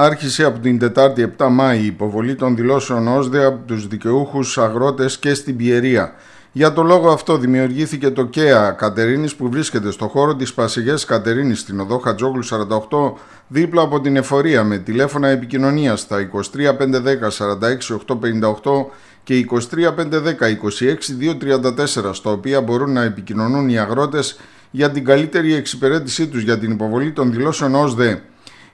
Άρχισε από την Τετάρτη 7 Μάη η υποβολή των δηλώσεων ΩΣΔΕ από τους δικαιούχους αγρότες και στην Πιερία. Για το λόγο αυτό δημιουργήθηκε το ΚΕΑ Κατερίνης που βρίσκεται στο χώρο της Πασιγές Κατερίνης στην οδό Χατζόγλου 48 δίπλα από την εφορία με τηλέφωνα επικοινωνίας στα 23 και 2351026234 26234 στα οποία μπορούν να επικοινωνούν οι αγρότες για την καλύτερη εξυπηρέτησή τους για την υποβολή των δηλώσεων ΩΣΔΕ.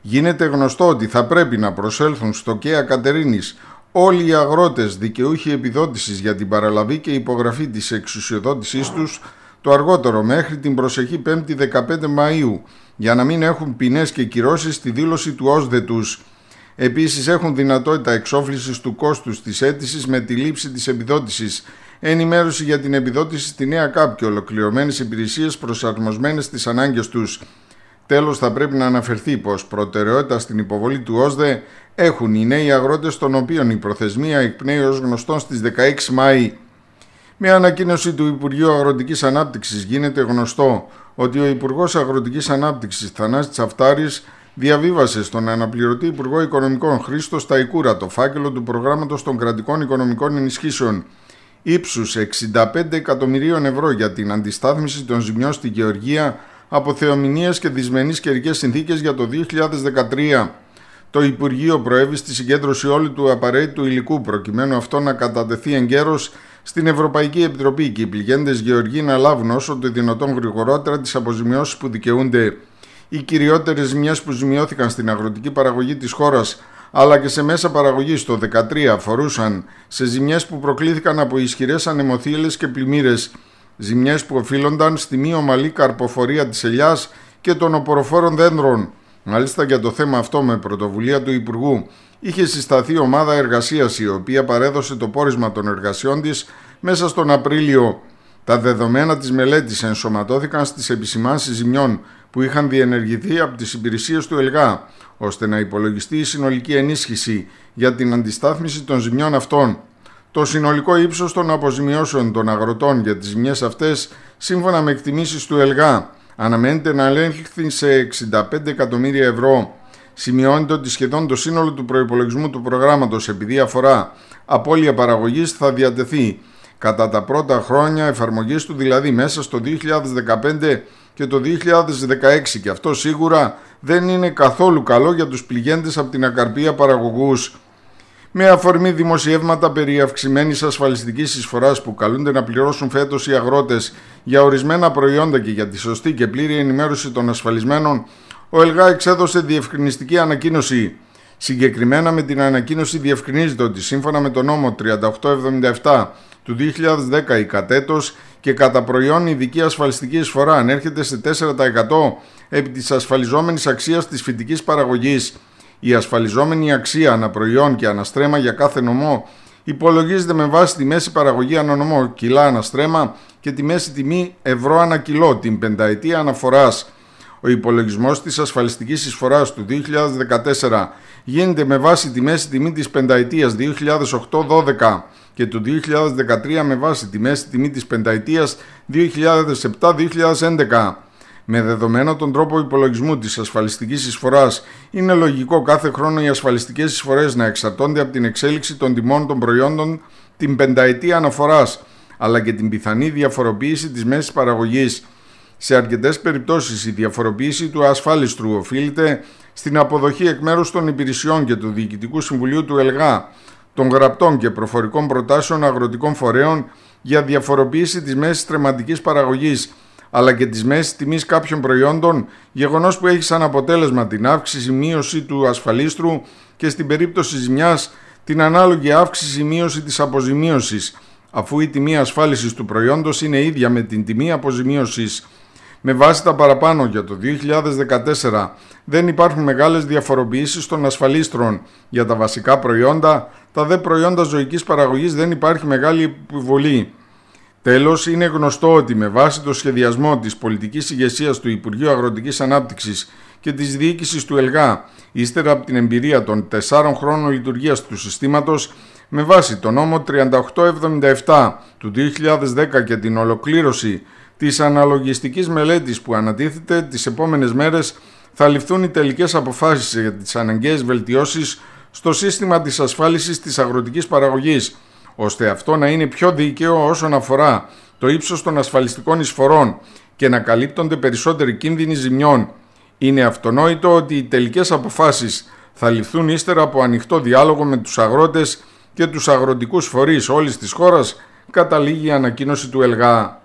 Γίνεται γνωστό ότι θα πρέπει να προσέλθουν στο ΚΕΑ Κατερίνης όλοι οι αγρότες δικαιούχοι επιδότησης για την παραλαβή και υπογραφή της εξουσιοδότησής τους το αργότερο μέχρι την προσεχή 5η 15 Μαΐου για να μην έχουν ποινές και κυρώσεις στη δήλωση του ΩΣΔΕ τους. Επίσης έχουν δυνατότητα εξόφλησης του κόστους της αίτησης με τη λήψη της επιδότησης. Ενημέρωση για την επιδότηση στη νέα ΚΑΠ και ολοκληρωμένες υπηρεσίες προσαρμοσμένες στις ανάγκες τους. Τέλος θα πρέπει να αναφερθεί πως προτεραιότητα στην υποβολή του ΟΣΔΕ έχουν οι νέοι αγρότες των οποίων η προθεσμία εκπνέει ως γνωστό στις 16 Μάη. Με ανακοίνωση του Υπουργείου Αγροτικής Ανάπτυξης γίνεται γνωστό ότι ο Υπουργός Αγροτικής Ανάπτυξης Θανάσης Τσαφτάρης διαβίβασε στον αναπληρωτή Υπουργό Οικονομικών Χρήστο Σταϊκούρα το φάκελο του προγράμματος των κρατικών οικονομικών ενισχύσεων ύψους 65 εκατομμυρίων ευρώ για την αντιστάθμιση των ζημιών στη Γεωργία από θεομηνίες και δυσμενείς καιρικές συνθήκες για το 2013. Το Υπουργείο προέβη στη συγκέντρωση όλου του απαραίτητου υλικού προκειμένου αυτό να κατατεθεί εγκαίρως στην Ευρωπαϊκή Επιτροπή και οι πληγέντες γεωργοί να λάβουν όσο το δυνατόν γρηγορότερα τις αποζημιώσεις που δικαιούνται. Οι κυριότερες ζημιές που ζημιώθηκαν στην αγροτική παραγωγή της χώρας αλλά και σε μέσα παραγωγής το 2013 αφορούσαν σε ζημιές που προκλήθηκαν από ισχυρές ανεμοθύλε και πλημμύρες Ζημιές που οφείλονταν στη μη ομαλή καρποφορία της ελιάς και των οποροφόρων δέντρων. Μάλιστα για το θέμα αυτό με πρωτοβουλία του Υπουργού είχε συσταθεί ομάδα εργασίας η οποία παρέδωσε το πόρισμα των εργασιών της μέσα στον Απρίλιο. Τα δεδομένα της μελέτης ενσωματώθηκαν στις επισημάνσεις ζημιών που είχαν διενεργηθεί από τις υπηρεσίες του ΕΛΓΑ, ώστε να υπολογιστεί η συνολική ενίσχυση για την αντιστάθμιση των ζημιών αυτών. Το συνολικό ύψος των αποζημιώσεων των αγροτών για τις ζημιές αυτές, σύμφωνα με εκτιμήσεις του ΕΛΓΑ, αναμένεται να ελέγχθει σε 65 εκατομμύρια ευρώ. Σημειώνεται ότι σχεδόν το σύνολο του προϋπολογισμού του προγράμματος επειδή αφορά απώλεια παραγωγής θα διατεθεί κατά τα πρώτα χρόνια εφαρμογής του, δηλαδή μέσα στο 2015 και το 2016 και αυτό σίγουρα δεν είναι καθόλου καλό για τους πληγέντες από την ακαρπία παραγωγούς με αφορμή δημοσιεύματα περί αυξημένης ασφαλιστικής εισφοράς που καλούνται να πληρώσουν φέτος οι αγρότες για ορισμένα προϊόντα και για τη σωστή και πλήρη ενημέρωση των ασφαλισμένων, ο ΕΛΓΑ εξέδωσε διευκρινιστική ανακοίνωση. Συγκεκριμένα με την ανακοίνωση διευκρινίζεται ότι σύμφωνα με το νόμο 3877 του 2010 η κατέτος και κατά προϊόν ειδική ασφαλιστική εισφορά ανέρχεται σε 4% επί της ασφαλιζόμενης αξίας της φυτικής παραγωγής η ασφαλιζόμενη αξία αναπροϊόν και αναστρέμα για κάθε νομό υπολογίζεται με βάση τη μέση παραγωγή ανανομό κιλά αναστρέμα και τη μέση τιμή ευρώ ανά κιλό την πενταετία αναφοράς. Ο υπολογισμός της ασφαλιστικής εισφοράς του 2014 γίνεται με βάση τη μέση τιμή της πενταετίας 2008-12 και του 2013 με βάση τη μέση τιμή της πενταετίας 2007-2011. Με δεδομένο τον τρόπο υπολογισμού της ασφαλιστικής εισφοράς, είναι λογικό κάθε χρόνο οι ασφαλιστικές εισφορές να εξαρτώνται από την εξέλιξη των τιμών των προϊόντων την πενταετία αναφοράς, αλλά και την πιθανή διαφοροποίηση της μέσης παραγωγής. Σε αρκετές περιπτώσεις, η διαφοροποίηση του ασφάλιστρου οφείλεται στην αποδοχή εκ μέρους των υπηρεσιών και του Διοικητικού Συμβουλίου του ΕΛΓΑ, των γραπτών και προφορικών προτάσεων αγροτικών φορέων για διαφοροποίηση της μέσης τρεματικής παραγωγής αλλά και τις μέσης τιμής κάποιων προϊόντων, γεγονός που έχει σαν αποτέλεσμα την αύξηση μείωση του ασφαλίστρου και στην περίπτωση ζημιάς την ανάλογη αύξηση μείωση της αποζημιωσης αφού η τιμή ασφαλισης του προϊόντος είναι ίδια με την τιμή αποζημίωσης. Με βάση τα παραπάνω για το 2014 δεν υπάρχουν μεγάλες διαφοροποιήσεις των ασφαλίστρων για τα βασικά προϊόντα, τα δε προϊόντα ζωικής παραγωγής δεν υπάρχει μεγάλη επιβολή. Τέλος, είναι γνωστό ότι με βάση το σχεδιασμό της πολιτικής ηγεσίας του Υπουργείου Αγροτικής Ανάπτυξης και της διοίκησης του ΕΛΓΑ, ύστερα από την εμπειρία των 4 χρόνων λειτουργίας του συστήματος, με βάση το νόμο 3877 του 2010 και την ολοκλήρωση της αναλογιστικής μελέτης που ανατίθεται τις επόμενες μέρες θα ληφθούν οι τελικές αποφάσεις για τις αναγκαίες βελτιώσεις στο σύστημα της ασφάλισης της αγροτικής παραγωγής ώστε αυτό να είναι πιο δίκαιο όσον αφορά το ύψος των ασφαλιστικών εισφορών και να καλύπτονται περισσότεροι κίνδυνοι ζημιών. Είναι αυτονόητο ότι οι τελικές αποφάσεις θα ληφθούν ύστερα από ανοιχτό διάλογο με τους αγρότες και τους αγροτικούς φορείς όλης της χώρας, καταλήγει η ανακοίνωση του ΕΛΓΑ.